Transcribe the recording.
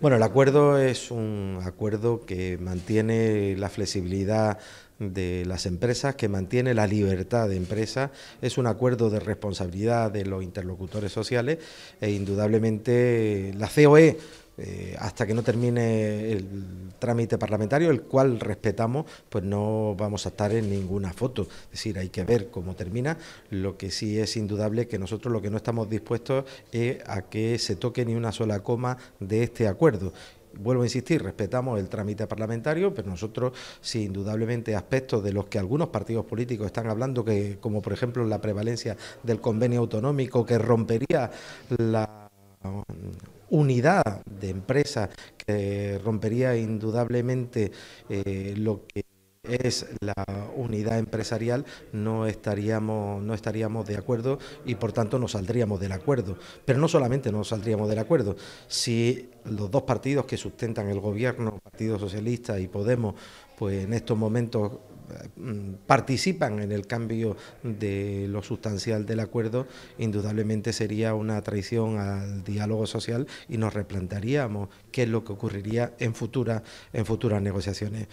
Bueno, el acuerdo es un acuerdo que mantiene la flexibilidad de las empresas, que mantiene la libertad de empresa, es un acuerdo de responsabilidad de los interlocutores sociales e indudablemente la COE, eh, hasta que no termine el trámite parlamentario, el cual respetamos, pues no vamos a estar en ninguna foto. Es decir, hay que ver cómo termina. Lo que sí es indudable que nosotros lo que no estamos dispuestos es a que se toque ni una sola coma de este acuerdo vuelvo a insistir, respetamos el trámite parlamentario, pero nosotros, sí indudablemente aspectos de los que algunos partidos políticos están hablando, que como por ejemplo la prevalencia del convenio autonómico que rompería la unidad de empresa que rompería indudablemente eh, lo que es la unidad empresarial, no estaríamos, no estaríamos de acuerdo y por tanto no saldríamos del acuerdo. Pero no solamente no saldríamos del acuerdo, si los dos partidos que sustentan el gobierno, Partido Socialista y Podemos, pues en estos momentos Mm, participan en el cambio de lo sustancial del acuerdo, indudablemente sería una traición al diálogo social y nos replantaríamos qué es lo que ocurriría en futuras en futuras negociaciones.